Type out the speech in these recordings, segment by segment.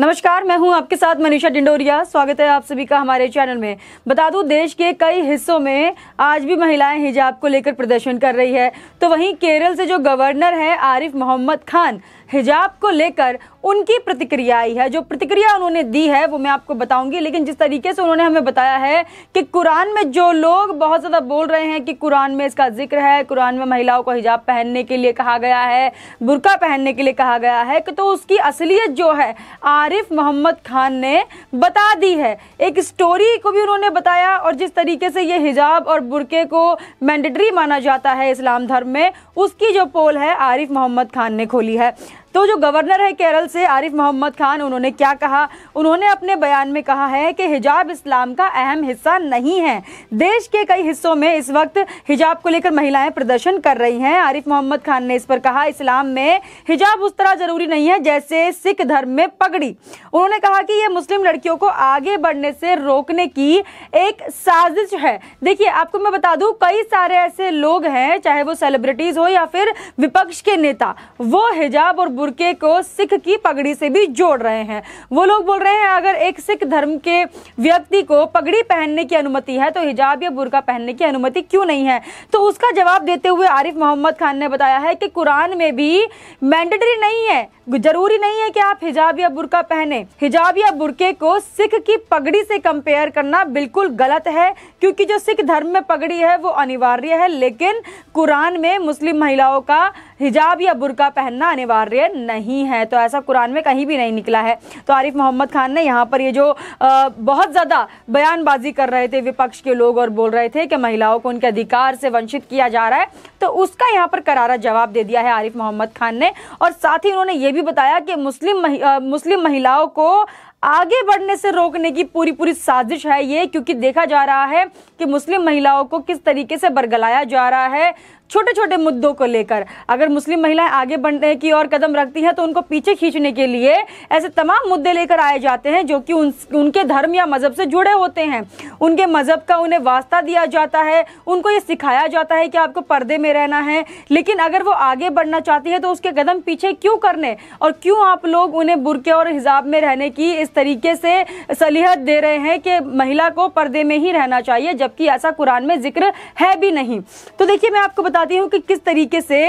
नमस्कार मैं हूं आपके साथ मनीषा डिंडोरिया स्वागत है आप सभी का हमारे चैनल में बता दूं देश के कई हिस्सों में आज भी महिलाएं हिजाब को लेकर प्रदर्शन कर रही है तो वहीं केरल से जो गवर्नर है आरिफ मोहम्मद खान हिजाब को लेकर उनकी प्रतिक्रिया आई है जो प्रतिक्रिया उन्होंने दी है वो मैं आपको बताऊंगी लेकिन जिस तरीके से उन्होंने हमें बताया है कि कुरान में जो लोग बहुत ज़्यादा बोल रहे हैं कि कुरान में इसका जिक्र है कुरान में महिलाओं को हिजाब पहनने के लिए कहा गया है बुरका पहनने के लिए कहा गया है तो उसकी असलियत जो है आज आरिफ मोहम्मद खान ने बता दी है एक स्टोरी को भी उन्होंने बताया और जिस तरीके से ये हिजाब और बुरके को मैंडेटरी माना जाता है इस्लाम धर्म में उसकी जो पोल है आरिफ मोहम्मद खान ने खोली है तो जो गवर्नर है केरल से आरिफ मोहम्मद खान उन्होंने क्या कहा उन्होंने अपने बयान में कहा है कि हिजाब इस्लाम का अहम हिस्सा नहीं है देश के कई हिस्सों में इस वक्त हिजाब को लेकर महिलाएं प्रदर्शन कर रही हैं आरिफ मोहम्मद खान ने इस पर कहा इस्लाम में हिजाब उस तरह जरूरी नहीं है जैसे सिख धर्म में पगड़ी उन्होंने कहा कि ये मुस्लिम लड़कियों को आगे बढ़ने से रोकने की एक साजिश है देखिए आपको मैं बता दू कई सारे ऐसे लोग हैं चाहे वो सेलिब्रिटीज हो या फिर विपक्ष के नेता वो हिजाब और बुरके को सिख की पगड़ी से भी जोड़ रहे हैं वो लोग बोल रहे हैं अगर एक सिख धर्म के व्यक्ति को पगड़ी पहनने की अनुमति है तो हिजाब या बुरका पहनने की अनुमति क्यों नहीं है तो उसका जवाब देते हुए आरिफ मोहम्मद खान ने बताया है कि कुरान में भी मैंडेटरी नहीं है जरूरी नहीं है कि आप हिजाब या बुरका पहने हिजाब या बुरके को सिख की पगड़ी से कंपेयर करना बिल्कुल गलत है क्योंकि जो सिख धर्म में पगड़ी है वो अनिवार्य है लेकिन कुरान में मुस्लिम महिलाओं का हिजाब या बुरका पहनना अनिवार्य नहीं है तो ऐसा कुरान में कहीं भी नहीं निकला है तो आरिफ मोहम्मद खान ने यहाँ पर ये जो बहुत ज़्यादा बयानबाजी कर रहे थे विपक्ष के लोग और बोल रहे थे कि महिलाओं को उनके अधिकार से वंचित किया जा रहा है तो उसका यहाँ पर करारा जवाब दे दिया है आरिफ मोहम्मद खान ने और साथ ही उन्होंने ये भी बताया कि मुस्लिम मुस्लिम महिलाओं को आगे बढ़ने से रोकने की पूरी पूरी साजिश है ये क्योंकि देखा जा रहा है कि मुस्लिम महिलाओं को किस तरीके से बरगलाया जा रहा है छोटे छोटे मुद्दों को लेकर अगर मुस्लिम महिलाएं आगे बढ़ने की ओर कदम रखती हैं तो उनको पीछे खींचने के लिए ऐसे तमाम मुद्दे लेकर आए जाते हैं जो कि उन, उनके धर्म या मज़हब से जुड़े होते हैं उनके मज़हब का उन्हें वास्ता दिया जाता है उनको ये सिखाया जाता है कि आपको पर्दे में रहना है लेकिन अगर वो आगे बढ़ना चाहती है तो उसके कदम पीछे क्यों करने और क्यों आप लोग उन्हें बुरके और हिजाब में रहने की इस इस तरीके से सलीहत दे रहे हैं कि महिला को पर्दे में ही रहना चाहिए जबकि ऐसा कुरान में जिक्र है भी नहीं तो देखिए मैं आपको बताती हूँ कि किस तरीके से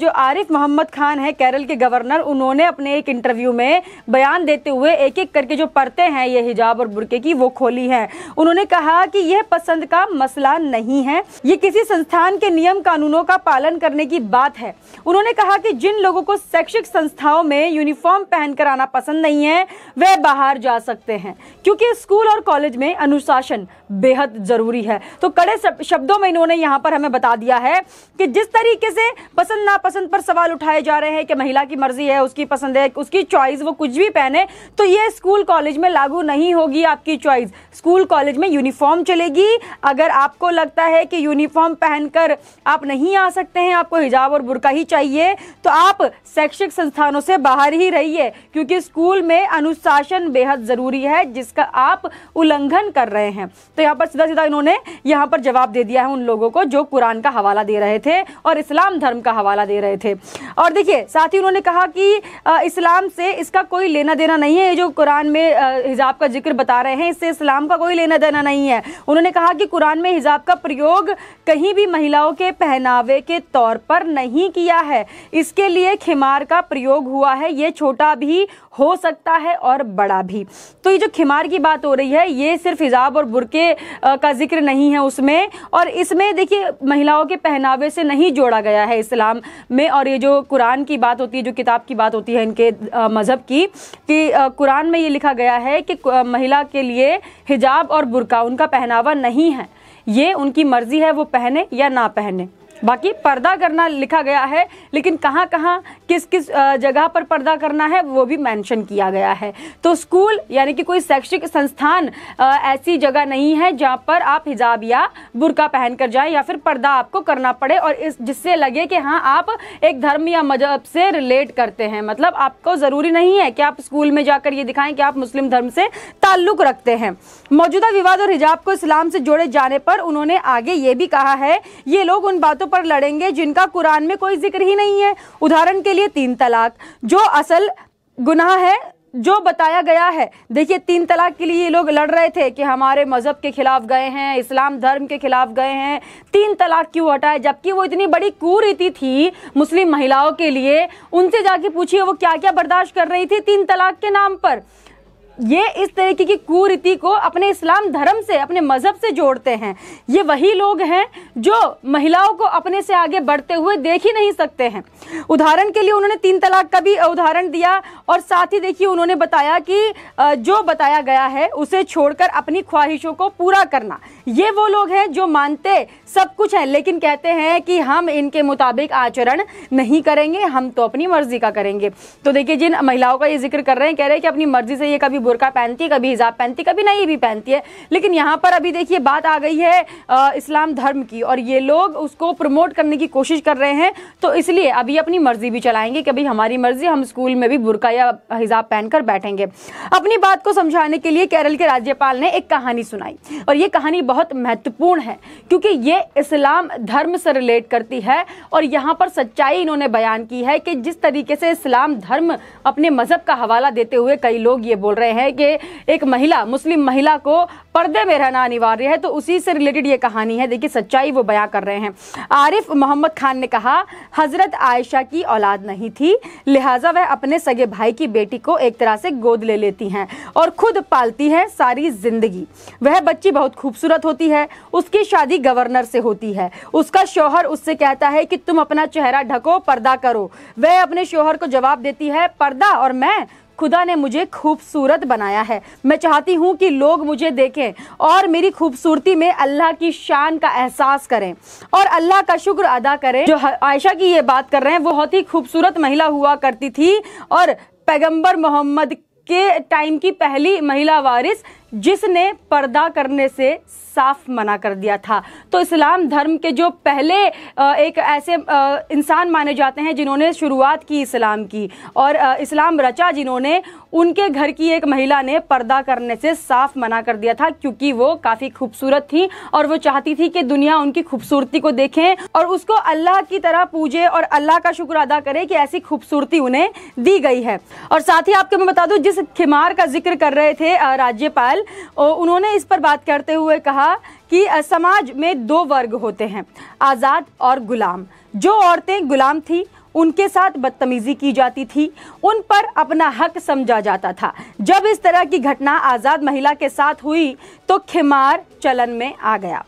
जो आरिफ मोहम्मद खान है केरल के गवर्नर उन्होंने अपने एक इंटरव्यू में बयान देते हुए एक एक करके जो पढ़ते हैं ये हिजाब और बुरके की वो खोली हैं उन्होंने कहा कि यह पसंद का मसला नहीं है ये किसी संस्थान के नियम कानूनों का पालन करने की बात है उन्होंने कहा कि जिन लोगों को शैक्षिक संस्थाओं में यूनिफॉर्म पहनकर आना पसंद नहीं है वह बाहर जा सकते हैं क्योंकि स्कूल और कॉलेज में अनुशासन बेहद ज़रूरी है तो कड़े शब्दों में इन्होंने यहाँ पर हमें बता दिया है कि जिस तरीके से पसंद नापसंद पर सवाल उठाए जा रहे हैं कि महिला की मर्जी है उसकी पसंद है उसकी चॉइस वो कुछ भी पहने तो ये स्कूल कॉलेज में लागू नहीं होगी आपकी चॉइस स्कूल कॉलेज में यूनिफॉर्म चलेगी अगर आपको लगता है कि यूनिफॉर्म पहनकर आप नहीं आ सकते हैं आपको हिजाब और बुरका ही चाहिए तो आप शैक्षिक संस्थानों से बाहर ही रहिए क्योंकि स्कूल में अनुशासन वचन बेहद ज़रूरी है जिसका आप उल्लंघन कर रहे हैं तो यहाँ पर सीधा सीधा इन्होंने यहाँ पर जवाब दे दिया है उन लोगों को जो कुरान का हवाला दे रहे थे और इस्लाम धर्म का हवाला दे रहे थे और देखिए साथ ही उन्होंने कहा कि इस्लाम से इसका कोई लेना देना नहीं है ये जो कुरान में हिजाब का जिक्र बता रहे हैं इससे इस्लाम का कोई लेना देना नहीं है उन्होंने कहा कि कुरान में हिजाब का प्रयोग कहीं भी महिलाओं के पहनावे के तौर पर नहीं किया है इसके लिए खिमार का प्रयोग हुआ है ये छोटा भी हो सकता है और बड़ा बड़ा भी तो ये जो खिमार की बात हो रही है ये सिर्फ हिजाब और बुरके का जिक्र नहीं है उसमें और इसमें देखिए महिलाओं के पहनावे से नहीं जोड़ा गया है इस्लाम में और ये जो कुरान की बात होती है जो किताब की बात होती है इनके मज़हब की कि कुरान में ये लिखा गया है कि महिला के लिए हिजाब और बुरका उनका पहनावा नहीं है ये उनकी मर्ज़ी है वो पहने या ना पहने बाकी पर्दा करना लिखा गया है लेकिन कहाँ कहाँ किस किस जगह पर पर्दा करना है वो भी मैंशन किया गया है तो स्कूल यानी कि कोई शैक्षिक संस्थान ऐसी जगह नहीं है जहाँ पर आप हिजाब या बुरका पहनकर जाए या फिर पर्दा आपको करना पड़े और इस जिससे लगे कि हाँ आप एक धर्म या मजहब से रिलेट करते हैं मतलब आपको ज़रूरी नहीं है कि आप स्कूल में जाकर ये दिखाएं कि आप मुस्लिम धर्म से ताल्लुक रखते हैं मौजूदा विवाद और हिजाब को इस्लाम से जोड़े जाने पर उन्होंने आगे ये भी कहा है ये लोग उन बातों पर लड़ेंगे जिनका कुरान में कोई जिक्र ही नहीं है उदाहरण के लिए तीन तलाक जो असल गुनाह है जो बताया गया है देखिए तीन तलाक के लिए ये लोग लड़ रहे थे कि हमारे मज़हब के खिलाफ गए हैं इस्लाम धर्म के खिलाफ गए हैं तीन तलाक क्यों हटाए जबकि वो इतनी बड़ी कुरीति थी मुस्लिम महिलाओं के लिए उनसे जाके पूछिए वो क्या क्या बर्दाश्त कर रही थी तीन तलाक के नाम पर ये इस तरीके की कुरीति को अपने इस्लाम धर्म से अपने मज़हब से जोड़ते हैं ये वही लोग हैं जो महिलाओं को अपने से आगे बढ़ते हुए देख ही नहीं सकते हैं उदाहरण के लिए उन्होंने तीन तलाक का भी उदाहरण दिया और साथ ही देखिए उन्होंने बताया कि जो बताया गया है उसे छोड़कर अपनी ख्वाहिशों को पूरा करना ये वो लोग हैं जो मानते सब कुछ है लेकिन कहते हैं कि हम इनके मुताबिक आचरण नहीं करेंगे हम तो अपनी मर्जी का करेंगे तो देखिए जिन महिलाओं का ये जिक्र कर रहे हैं कह रहे हैं कि अपनी मर्जी से ये कभी बुरका पहनती है कभी हिजाब पहनती कभी नहीं भी पहनती है लेकिन यहाँ पर अभी देखिए बात आ गई है इस्लाम धर्म की और ये लोग उसको प्रमोट करने की कोशिश कर रहे हैं तो इसलिए अभी अपनी मर्जी भी चलाएंगे अभी हमारी मर्जी हम स्कूल में भी बुरका या हिजाब पहनकर बैठेंगे अपनी बात को समझाने के लिए केरल के राज्यपाल ने एक कहानी सुनाई और ये कहानी बहुत महत्वपूर्ण है क्योंकि ये इस्लाम धर्म से रिलेट करती है और यहाँ पर सच्चाई इन्होंने बयान की है कि जिस तरीके से इस्लाम धर्म अपने मज़हब का हवाला देते हुए कई लोग ये बोल रहे हैं हैं कि एक महिला मुस्लिम महिला को पर्दे में रहना अनिवार्य है तो उसी से रिलेटेड ये कहानी है देखिए सच्चाई वो बयां कर रहे हैं आरिफ मोहम्मद खान ने कहा हजरत आयशा की औलाद नहीं थी लिहाजा वह अपने सगे भाई की बेटी को एक तरह से गोद ले लेती हैं और खुद पालती हैं सारी जिंदगी वह बच्ची बहुत खूबसूरत होती है उसकी शादी गवर्नर से होती है उसका शोहर उससे कहता है कि तुम अपना चेहरा ढको पर्दा करो वह अपने शोहर को जवाब देती है पर्दा और मैं खुदा ने मुझे खूबसूरत बनाया है मैं चाहती हूँ कि लोग मुझे देखें और मेरी खूबसूरती में अल्लाह की शान का एहसास करें और अल्लाह का शुक्र अदा करें जो आयशा की ये बात कर रहे हैं वो बहुत ही खूबसूरत महिला हुआ करती थी और पैगम्बर मोहम्मद के टाइम की पहली महिला वारिस जिसने पर्दा करने से साफ मना कर दिया था तो इस्लाम धर्म के जो पहले एक ऐसे इंसान माने जाते हैं जिन्होंने शुरुआत की इस्लाम की और इस्लाम रचा जिन्होंने उनके घर की एक महिला ने पर्दा करने से साफ मना कर दिया था क्योंकि वो काफ़ी खूबसूरत थी और वो चाहती थी कि दुनिया उनकी खूबसूरती को देखें और उसको अल्लाह की तरह पूजे और अल्लाह का शुक्र अदा करे कि ऐसी खूबसूरती उन्हें दी गई है और साथ ही आपको मैं बता दूँ जिस खिमार का जिक्र कर रहे थे राज्यपाल और उन्होंने इस पर बात करते हुए कहा कि समाज में दो वर्ग होते हैं आज़ाद और गुलाम जो औरतें गुलाम थी उनके साथ बदतमीजी की जाती थी उन पर अपना हक समझा जाता था जब इस तरह की घटना आज़ाद महिला के साथ हुई तो खिमार चलन में आ गया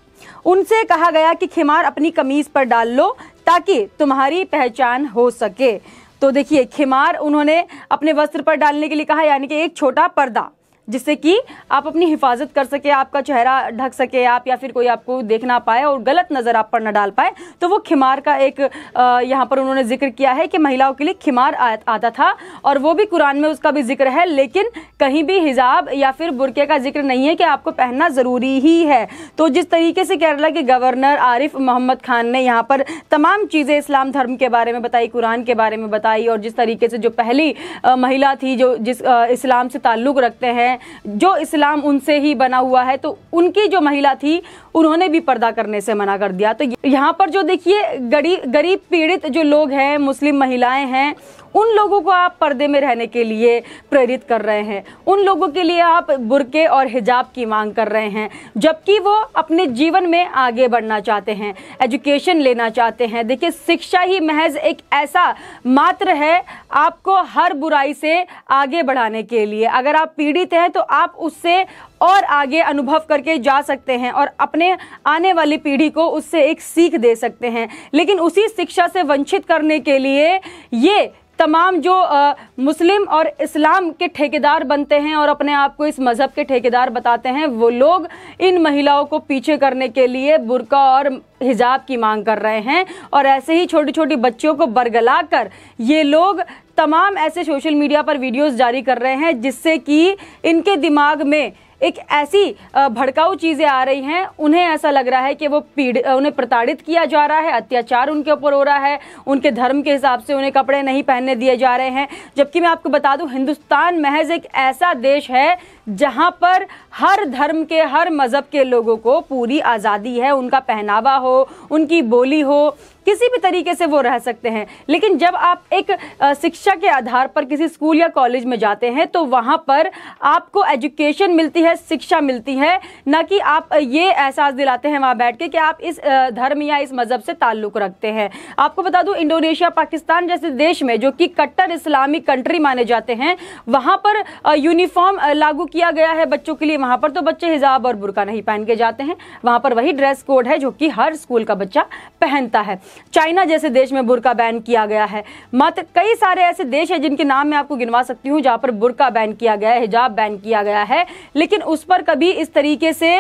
उनसे कहा गया कि खिमार अपनी कमीज पर डाल लो ताकि तुम्हारी पहचान हो सके तो देखिए खिमार उन्होंने अपने वस्त्र पर डालने के लिए कहा यानी कि एक छोटा पर्दा जिससे कि आप अपनी हिफाजत कर सके आपका चेहरा ढक सके आप या फिर कोई आपको देख ना पाए और गलत नज़र आप पर ना डाल पाए तो वो खिमार का एक यहाँ पर उन्होंने जिक्र किया है कि महिलाओं के लिए खिमार आता था और वो भी कुरान में उसका भी जिक्र है लेकिन कहीं भी हिजाब या फिर बुरके का जिक्र नहीं है कि आपको पहनना ज़रूरी ही है तो जिस तरीके से केरला के गवर्नर आरिफ मोहम्मद खान ने यहाँ पर तमाम चीज़ें इस्लाम धर्म के बारे में बताई कुरान के बारे में बताई और जिस तरीके से जो पहली महिला थी जो जिस इस्लाम से ताल्लुक़ रखते हैं हैं जो इस्लाम उनसे ही बना हुआ है तो उनकी जो महिला थी उन्होंने भी पर्दा करने से मना कर दिया तो यहाँ पर जो देखिए गरीब पीड़ित जो लोग हैं मुस्लिम महिलाएं हैं उन लोगों को आप पर्दे में रहने के लिए प्रेरित कर रहे हैं उन लोगों के लिए आप बुरके और हिजाब की मांग कर रहे हैं जबकि वो अपने जीवन में आगे बढ़ना चाहते हैं एजुकेशन लेना चाहते हैं देखिए शिक्षा ही महज एक ऐसा मात्र है आपको हर बुराई से आगे बढ़ाने के लिए अगर आप पीड़ित हैं तो आप उससे और आगे अनुभव करके जा सकते हैं और अपने आने वाली पीढ़ी को उससे एक सीख दे सकते हैं लेकिन उसी शिक्षा से वंचित करने के लिए ये तमाम जो आ, मुस्लिम और इस्लाम के ठेकेदार बनते हैं और अपने आप को इस मज़हब के ठेकेदार बताते हैं वो लोग इन महिलाओं को पीछे करने के लिए बुरका और हिजाब की मांग कर रहे हैं और ऐसे ही छोटी छोटी बच्चियों को बरगला कर ये लोग तमाम ऐसे सोशल मीडिया पर वीडियोस जारी कर रहे हैं जिससे कि इनके दिमाग में एक ऐसी भड़काऊ चीज़ें आ रही हैं उन्हें ऐसा लग रहा है कि वो पीड़ उन्हें प्रताड़ित किया जा रहा है अत्याचार उनके ऊपर हो रहा है उनके धर्म के हिसाब से उन्हें कपड़े नहीं पहनने दिए जा रहे हैं जबकि मैं आपको बता दूं हिंदुस्तान महज एक ऐसा देश है जहां पर हर धर्म के हर मज़हब के लोगों को पूरी आज़ादी है उनका पहनावा हो उनकी बोली हो किसी भी तरीके से वो रह सकते हैं लेकिन जब आप एक शिक्षा के आधार पर किसी स्कूल या कॉलेज में जाते हैं तो वहाँ पर आपको एजुकेशन मिलती है शिक्षा मिलती है ना कि आप ये एहसास दिलाते हैं वहाँ बैठ के कि आप इस धर्म या इस मज़हब से ताल्लुक़ रखते हैं आपको बता दूँ इंडोनेशिया पाकिस्तान जैसे देश में जो कि कट्टर इस्लामिक कंट्री माने जाते हैं वहाँ पर यूनिफॉर्म लागू किया गया है बच्चों के लिए वहाँ पर तो बच्चे हिजाब और बुरका नहीं पहन के जाते हैं वहाँ पर वही ड्रेस कोड है जो कि हर स्कूल का बच्चा पहनता है चाइना जैसे देश में बुरका बैन किया गया है मत कई सारे ऐसे देश हैं जिनके नाम मैं आपको गिनवा सकती हूँ जहाँ पर बुरका बैन किया गया है हिजाब बैन किया गया है लेकिन उस पर कभी इस तरीके से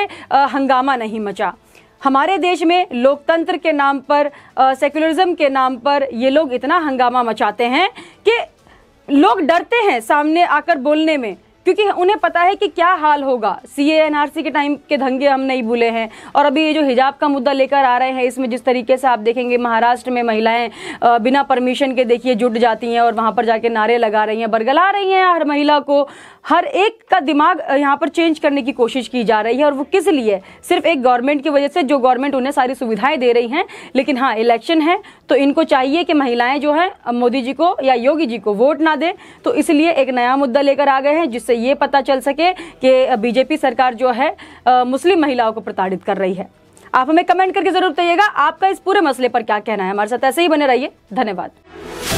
हंगामा नहीं मचा हमारे देश में लोकतंत्र के नाम पर सेकुलरिज्म के नाम पर ये लोग इतना हंगामा मचाते हैं कि लोग डरते हैं सामने आकर बोलने में क्योंकि उन्हें पता है कि क्या हाल होगा सी एन आर सी के टाइम के धंगे हम नहीं भूले हैं और अभी ये जो हिजाब का मुद्दा लेकर आ रहे हैं इसमें जिस तरीके से आप देखेंगे महाराष्ट्र में महिलाएं बिना परमिशन के देखिए जुट जाती हैं और वहाँ पर जाके नारे लगा रही हैं बरगला रही हैं हर महिला को हर एक का दिमाग यहाँ पर चेंज करने की कोशिश की जा रही है और वो किस लिए सिर्फ एक गवर्नमेंट की वजह से जो गवर्नमेंट उन्हें सारी सुविधाएं दे रही हैं लेकिन हाँ इलेक्शन है तो इनको चाहिए कि महिलाएं जो है मोदी जी को या योगी जी को वोट ना दें तो इसलिए एक नया मुद्दा लेकर आ गए हैं जिससे ये पता चल सके कि बीजेपी सरकार जो है मुस्लिम महिलाओं को प्रताड़ित कर रही है आप हमें कमेंट करके ज़रूर बताइएगा आपका इस पूरे मसले पर क्या कहना है हमारे साथ ऐसे ही बने रहिए धन्यवाद